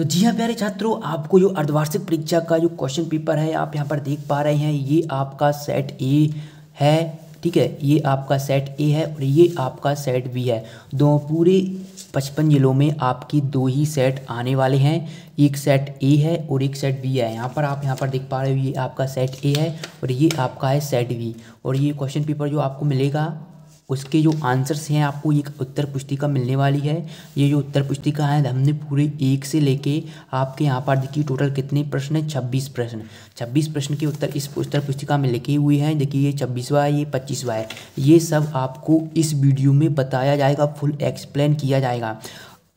तो जी हाँ प्यारे छात्रों आपको जो अर्धवार्षिक परीक्षा का जो क्वेश्चन पेपर है आप यहाँ पर देख पा रहे हैं ये आपका सेट ए है ठीक है ये आपका सेट ए है और ये आपका सेट बी है दो पूरे पचपन जिलों में आपकी दो ही सेट आने वाले हैं एक सेट ए है और एक सेट बी है यहाँ पर आप यहाँ पर देख पा रहे हो ये आपका सेट ए है और ये आपका है सेट बी और ये क्वेश्चन पेपर जो आपको मिलेगा उसके जो आंसर्स हैं आपको एक उत्तर पुस्तिका मिलने वाली है ये जो उत्तर पुस्तिका है हमने पूरे एक से लेके आपके यहाँ पर देखिए टोटल कितने प्रश्न है छब्बीस प्रश्न छब्बीस प्रश्न के उत्तर इस उत्तर पुस्तिका में लिखे हुए हैं देखिए ये छब्बीसवा है ये पच्चीसवा है ये सब आपको इस वीडियो में बताया जाएगा फुल एक्सप्लेन किया जाएगा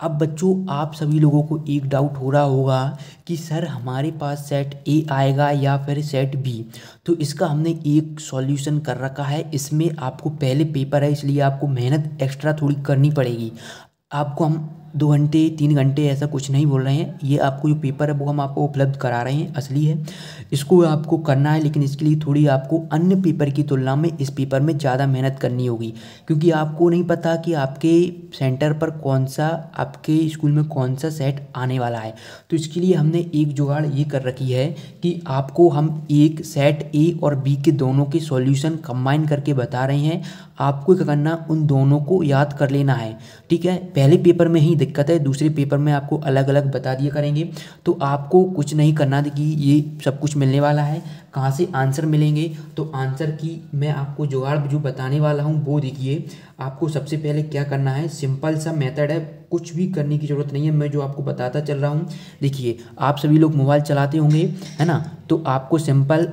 अब बच्चों आप सभी लोगों को एक डाउट हो रहा होगा कि सर हमारे पास सेट ए आएगा या फिर सेट बी तो इसका हमने एक सॉल्यूशन कर रखा है इसमें आपको पहले पेपर है इसलिए आपको मेहनत एक्स्ट्रा थोड़ी करनी पड़ेगी आपको हम दो घंटे तीन घंटे ऐसा कुछ नहीं बोल रहे हैं ये आपको जो पेपर है वो हम आपको उपलब्ध करा रहे हैं असली है इसको आपको करना है लेकिन इसके लिए थोड़ी आपको अन्य पेपर की तुलना में इस पेपर में ज़्यादा मेहनत करनी होगी क्योंकि आपको नहीं पता कि आपके सेंटर पर कौन सा आपके स्कूल में कौन सा सेट आने वाला है तो इसके लिए हमने एक जुगाड़ ये कर रखी है कि आपको हम एक सेट ए और बी के दोनों के सॉल्यूशन कंबाइन करके बता रहे हैं आपको क्या करना उन दोनों को याद कर लेना है ठीक है पहले पेपर में ही दिक्कत है दूसरे पेपर में आपको अलग अलग बता दिया करेंगे तो आपको कुछ नहीं करना कि ये सब कुछ मिलने वाला है कहाँ से आंसर मिलेंगे तो आंसर की मैं आपको जुगाड़ जो बताने वाला हूँ वो देखिए आपको सबसे पहले क्या करना है सिंपल सा मेथड है कुछ भी करने की ज़रूरत नहीं है मैं जो आपको बताता चल रहा हूँ देखिए आप सभी लोग मोबाइल चलाते होंगे है ना तो आपको सिंपल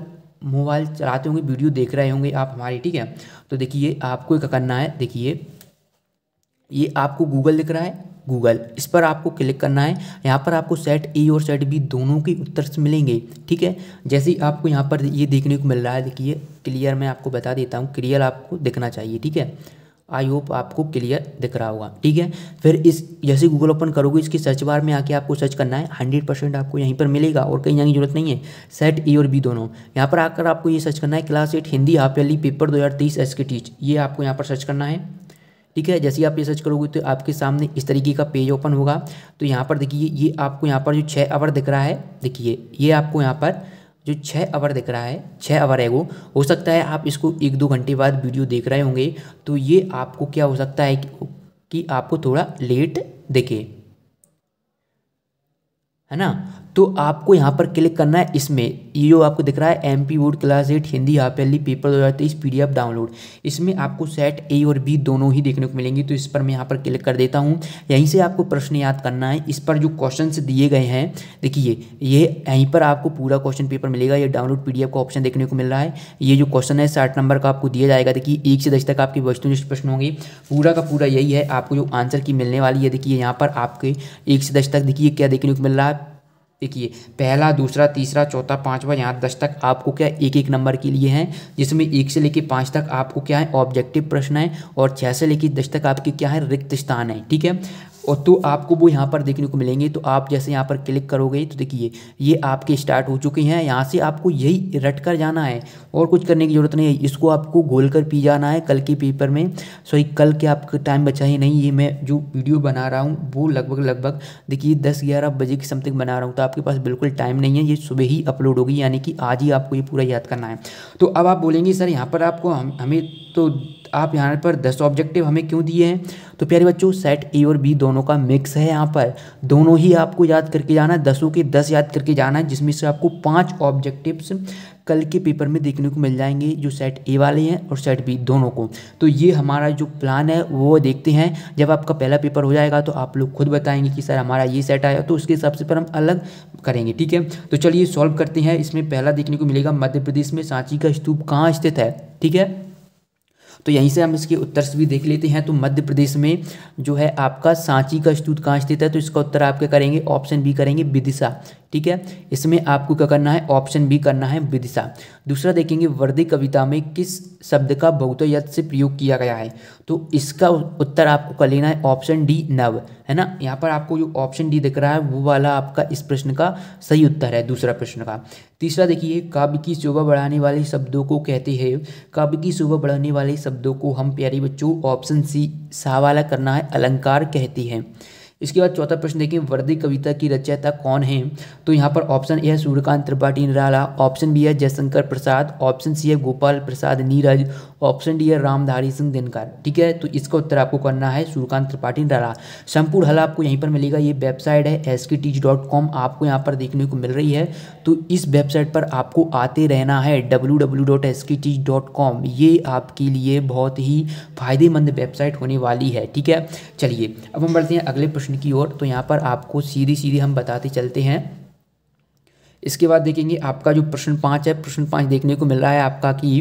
मोबाइल चलाते होंगे वीडियो देख रहे होंगे आप हमारी ठीक है तो देखिए आपको क्या करना है देखिए ये आपको गूगल दिख रहा है गूगल इस पर आपको क्लिक करना है यहाँ पर आपको सेट ए e और सेट बी दोनों के उत्तर मिलेंगे ठीक है जैसे ही आपको यहाँ पर ये देखने को मिल रहा है देखिए क्लियर मैं आपको बता देता हूँ क्लियर आपको दिखना चाहिए ठीक है आई होप आपको क्लियर दिख रहा होगा ठीक है फिर इस जैसे गूगल ओपन करोगे इसकी सर्च बार में आके आपको सर्च करना है हंड्रेड परसेंट आपको यहीं पर मिलेगा और कहीं जाने की जरूरत नहीं है सेट ए e और बी दोनों यहाँ पर आकर आपको ये सर्च करना है class eight Hindi half yearly paper दो हज़ार तेईस एस के टीच ये आपको यहाँ पर सर्च करना है ठीक है जैसे आप ये सर्च करोगे तो आपके सामने इस तरीके का पेज ओपन होगा तो यहाँ पर देखिए ये आपको यहाँ पर जो छः आवर दिख रहा है देखिए ये आपको यहाँ पर जो छः आवर दिख रहा है छः आवर है वो हो सकता है आप इसको एक दो घंटे बाद वीडियो देख रहे होंगे तो ये आपको क्या हो सकता है कि आपको थोड़ा लेट दिखे है ना तो आपको यहाँ पर क्लिक करना है इसमें ये जो आपको दिख रहा है एम पी वोड क्लास एट हिंदी आप एल पेपर दो हज़ार तेईस पी डी एफ डाउनलोड इसमें आपको सेट ए और बी दोनों ही देखने को मिलेंगी तो इस पर मैं यहाँ पर क्लिक कर देता हूँ यहीं से आपको प्रश्न याद करना है इस पर जो क्वेश्चन दिए गए हैं देखिए ये यहीं पर आपको पूरा क्वेश्चन पेपर मिलेगा ये डाउनलोड पी का ऑप्शन देखने को मिल रहा है ये जो क्वेश्चन है साठ नंबर का आपको दिया जाएगा देखिए एक से दस तक आपकी वस्तुनिष्ठ प्रश्न होंगे पूरा का पूरा यही है आपको जो आंसर की मिलने वाली है देखिए यहाँ पर आपके एक से दस तक देखिए क्या देखने को मिल रहा है देखिए पहला दूसरा तीसरा चौथा पांचवा यहाँ दस तक आपको क्या एक एक नंबर के लिए हैं जिसमें एक से लेकर पाँच तक आपको क्या है ऑब्जेक्टिव प्रश्न है और छः से लेकर दस तक आपके क्या है रिक्त स्थान है ठीक है और तो आपको वो यहाँ पर देखने को मिलेंगे तो आप जैसे यहाँ पर क्लिक करोगे तो देखिए ये आपके स्टार्ट हो चुके हैं यहाँ से आपको यही रट कर जाना है और कुछ करने की ज़रूरत नहीं है इसको आपको घोल कर पी जाना है कल के पेपर में सॉरी कल के आपके टाइम बचा ही नहीं ये मैं जो वीडियो बना रहा हूँ वो लगभग लगभग देखिए दस ग्यारह बजे की समथिंग बना रहा हूँ तो आपके पास बिल्कुल टाइम नहीं है ये सुबह ही अपलोड होगी यानी कि आज ही आपको ये पूरा याद करना है तो अब आप बोलेंगे सर यहाँ पर आपको हम हमें तो आप यहाँ पर दस ऑब्जेक्टिव हमें क्यों दिए हैं तो प्यारे बच्चों सेट ए और बी दोनों का मिक्स है यहाँ पर दोनों ही आपको याद करके जाना है दसों के दस याद करके जाना है जिसमें से आपको पाँच ऑब्जेक्टिव्स कल के पेपर में देखने को मिल जाएंगे जो सेट ए वाले हैं और सेट बी दोनों को तो ये हमारा जो प्लान है वो देखते हैं जब आपका पहला पेपर हो जाएगा तो आप लोग खुद बताएंगे कि सर हमारा ये सेट आया तो उसके हिसाब से पर हम अलग करेंगे ठीक है तो चलिए सॉल्व करते हैं इसमें पहला देखने को मिलेगा मध्य प्रदेश में सांची का स्तूप कहाँ स्थित है ठीक है तो यहीं से हम इसके उत्तर भी देख लेते हैं तो मध्य प्रदेश में जो है आपका सांची का स्तूत कहाँ स्थित है तो इसका उत्तर आप क्या करेंगे ऑप्शन बी करेंगे विदिशा ठीक है इसमें आपको क्या करना है ऑप्शन बी करना है विदिशा दूसरा देखेंगे वर्दी कविता में किस शब्द का बहुत यथ से प्रयोग किया गया है तो इसका उत्तर आपको कर लेना है ऑप्शन डी नव है ना यहाँ पर आपको जो ऑप्शन डी दिख रहा है वो वाला आपका इस प्रश्न का सही उत्तर है दूसरा प्रश्न का तीसरा देखिए काव्य की शोभा बढ़ाने वाले शब्दों को कहते हैं काव्य की शोभा बढ़ाने वाले शब्दों को हम प्यारे बच्चों ऑप्शन सी वाला करना है अलंकार कहती हैं इसके बाद चौथा प्रश्न देखिए वर्दी कविता की रचयिता कौन है तो यहाँ पर ऑप्शन ए है सूर्यकांत त्रिपाठी निराला ऑप्शन बी है जयशंकर प्रसाद ऑप्शन सी है गोपाल प्रसाद नीरज ऑप्शन डी है रामधारी सिंह दिनकर ठीक है तो इसका उत्तर आपको करना है सूर्यकांत त्रिपाठी डरा संपूर्ण हल आपको यहीं पर मिलेगा ये वेबसाइट है एस आपको यहाँ पर देखने को मिल रही है तो इस वेबसाइट पर आपको आते रहना है डब्ल्यू ये आपके लिए बहुत ही फायदेमंद वेबसाइट होने वाली है ठीक है चलिए अब हम बढ़ते हैं अगले प्रश्न की ओर तो यहाँ पर आपको सीधे सीधे हम बताते चलते हैं इसके बाद देखेंगे आपका जो प्रश्न पाँच है प्रश्न पाँच देखने को मिल रहा है आपका कि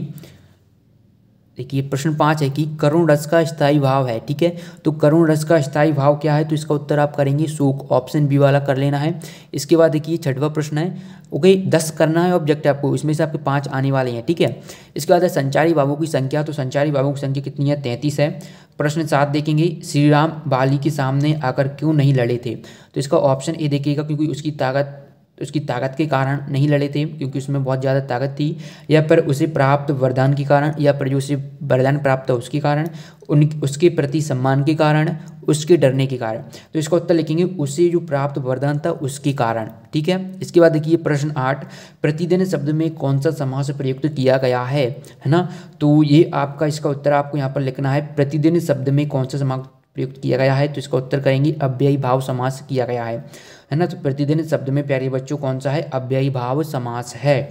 देखिए प्रश्न पाँच है कि करुण रस का स्थायी भाव है ठीक है तो करुण रस का स्थायी भाव क्या है तो इसका उत्तर आप करेंगे शोक ऑप्शन बी वाला कर लेना है इसके बाद देखिए छठवा प्रश्न है ओके दस करना है ऑब्जेक्ट आपको इसमें से आपके पाँच आने वाले हैं ठीक है इसके बाद है संचारी बाबू की संख्या तो संचारी बाबू की संख्या कितनी है तैंतीस है प्रश्न सात देखेंगे श्री राम बाली के सामने आकर क्यों नहीं लड़े थे तो इसका ऑप्शन ए देखिएगा क्योंकि उसकी ताकत तो उसकी ताकत के कारण नहीं लड़े थे क्योंकि उसमें बहुत ज़्यादा ताकत थी या पर उसे प्राप्त वरदान के कारण या पर जो उसे वरदान प्राप्त था उसके कारण उन उसके प्रति सम्मान के कारण उसके डरने के कारण तो इसका उत्तर लिखेंगे उसे जो प्राप्त वरदान था उसके कारण ठीक है इसके बाद देखिए प्रश्न आठ प्रतिदिन शब्द में कौन सा समास प्रयुक्त किया गया है है ना तो ये आपका इसका उत्तर आपको यहाँ पर लिखना है प्रतिदिन शब्द में कौन सा समास प्रयुक्त किया गया है तो इसका उत्तर करेंगे अव्ययी भाव समास किया गया है है ना तो प्रतिदिन शब्द में प्यारे बच्चों कौन सा है अव्ययी भाव समास है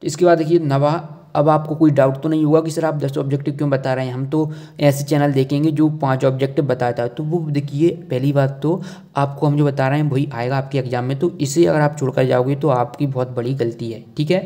तो इसके बाद देखिए नवा अब आपको कोई डाउट तो नहीं होगा कि सर आप दस ऑब्जेक्टिव क्यों बता रहे हैं हम तो ऐसे चैनल देखेंगे जो पांच ऑब्जेक्टिव बताता है तो वो देखिए पहली बात तो आपको हम जो बता रहे हैं वही आएगा आपके एग्जाम में तो इसे अगर आप छोड़कर जाओगे तो आपकी बहुत बड़ी गलती है ठीक है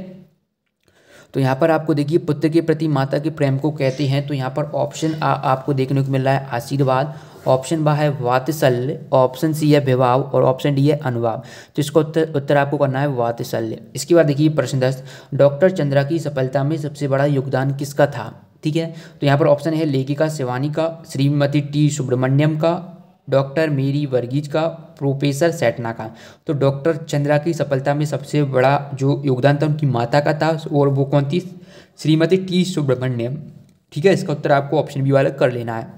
तो यहाँ पर आपको देखिए पुत्र के प्रति माता के प्रेम को कहते हैं तो यहाँ पर ऑप्शन आपको देखने को मिल रहा है आशीर्वाद ऑप्शन बा है वात्सल्य ऑप्शन सी है विभाव और ऑप्शन डी है अनुभाव तो इसको उत्तर उत्तर आपको करना है वात्सल्य इसके बाद देखिए प्रश्न दस डॉक्टर चंद्रा की सफलता में सबसे बड़ा योगदान किसका था ठीक है तो यहाँ पर ऑप्शन है लेखिका शिवानी का श्रीमती टी सुब्रमण्यम का डॉक्टर मेरी वर्गीज का प्रोफेसर सैटना का तो डॉक्टर चंद्रा की सफलता में सबसे बड़ा जो योगदान था उनकी माता का था और वो कौन थी श्रीमती टी सुब्रमण्यम ठीक है इसका उत्तर आपको ऑप्शन बी वाला कर लेना है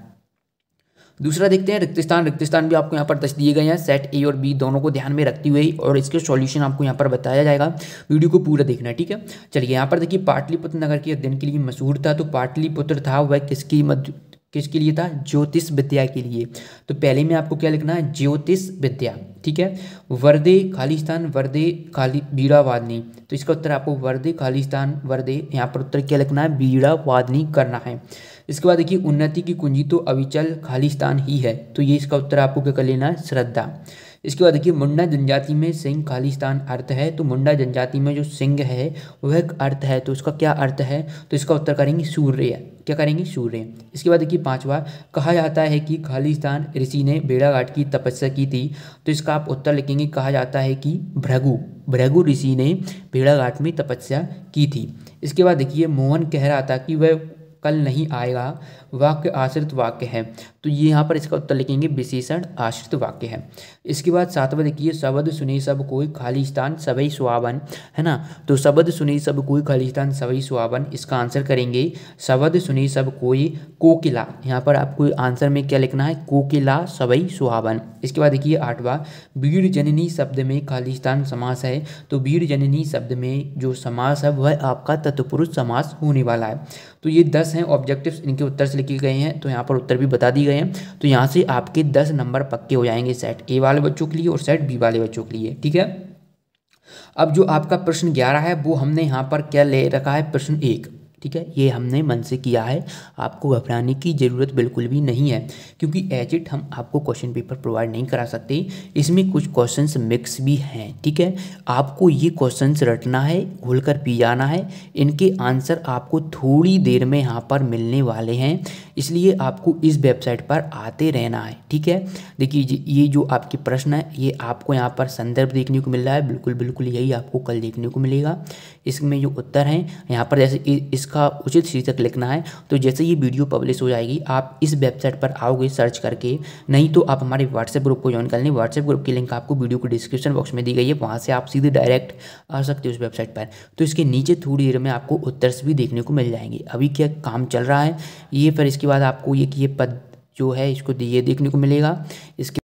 दूसरा देखते हैं रिक्तस्थान रिक्तस्थान भी आपको यहाँ पर दस दिए गए हैं सेट ए और बी दोनों को ध्यान में रखते हुए और इसके सॉल्यूशन आपको यहाँ पर बताया जाएगा वीडियो को पूरा देखना है ठीक है चलिए यहाँ पर देखिए पाटलिपुत्र नगर के अध्ययन के लिए मशहूर था तो पाटलिपुत्र था वह किसकी मध्य किसके लिए था ज्योतिष विद्या के लिए तो पहले में आपको क्या लिखना है ज्योतिष विद्या ठीक है वर्दे खालिस्तान वर्दे खाली बीड़ावादनी तो इसका उत्तर आपको वर्दे खालिस्तान वर्दे यहाँ पर उत्तर क्या लिखना है बीड़ावादनी करना है इसके बाद देखिए उन्नति की कुंजी तो अविचल खालिस्तान ही है तो ये इसका उत्तर आपको क्या कर लेना है श्रद्धा इसके बाद देखिए मुंडा जनजाति में सिंह खालिस्तान अर्थ है तो मुंडा जनजाति में जो सिंह है वह अर्थ है तो उसका क्या अर्थ है तो इसका उत्तर करेंगे सूर्य क्या करेंगे सूर्य इसके बाद देखिए पांचवा कहा जाता है कि खालिस्तान ऋषि ने बेड़ाघाट की तपस्या की थी तो इसका आप उत्तर लिखेंगे कहा जाता है कि भृगु भृगु ऋषि ने भेड़ाघाट में तपस्या की थी इसके बाद देखिए मोहन कह रहा था कि वह कल नहीं आएगा वाक्य आश्रित वाक्य है तो ये यहाँ पर इसका उत्तर लिखेंगे विशेषण आश्रित वाक्य है इसके बाद सातवा देखिए शब्द सुनी सब कोई खालिस्तान सभी सुहावन है ना तो शब्द सुनी सब कोई खालिस्तान सभी सुहावन इसका आंसर करेंगे शब्द सुनी सब कोई कोकिला यहाँ पर आपको आंसर में क्या लिखना है कोकिला सभी सुहावन इसके बाद देखिए आठवां वीर जननी शब्द में खालिस्तान समास है तो वीर जननी शब्द में जो समास है वह आपका तत्पुरुष समास होने वाला है तो ये दस हैं ऑब्जेक्टिव्स इनके उत्तर से लिखी गई हैं तो यहाँ पर उत्तर भी बता दिए गए हैं तो यहाँ से आपके दस नंबर पक्के हो जाएंगे सेट ए वाले बच्चों के लिए और सेट बी वाले बच्चों के लिए ठीक है अब जो आपका प्रश्न ग्यारह है वो हमने यहाँ पर क्या ले रखा है प्रश्न एक ठीक है ये हमने मन से किया है आपको घबराने की ज़रूरत बिल्कुल भी नहीं है क्योंकि एज इट हम आपको क्वेश्चन पेपर प्रोवाइड नहीं करा सकते इसमें कुछ क्वेश्चंस मिक्स भी हैं ठीक है आपको ये क्वेश्चंस रटना है घुल कर पी जाना है इनके आंसर आपको थोड़ी देर में यहाँ पर मिलने वाले हैं इसलिए आपको इस वेबसाइट पर आते रहना है ठीक है देखिए ये जो आपके प्रश्न है ये आपको यहाँ पर संदर्भ देखने को मिल रहा है बिल्कुल बिल्कुल यही आपको कल देखने को मिलेगा इसमें जो उत्तर हैं यहाँ पर जैसे इसका उचित शीर्षक लिखना है तो जैसे ये वीडियो पब्लिश हो जाएगी आप इस वेबसाइट पर आओगे सर्च करके नहीं तो आप हमारे व्हाट्सएप ग्रुप को ज्वाइन कर लें व्हाट्सएप ग्रुप की लिंक आपको वीडियो को डिस्क्रिप्शन बॉक्स में दी गई है वहाँ से आप सीधे डायरेक्ट आ सकते हो उस वेबसाइट पर तो इसके नीचे थोड़ी देर में आपको उत्तर भी देखने को मिल जाएंगे अभी क्या काम चल रहा है ये फिर इसके बाद आपको ये कि ये पद जो है इसको ये देखने को मिलेगा इसके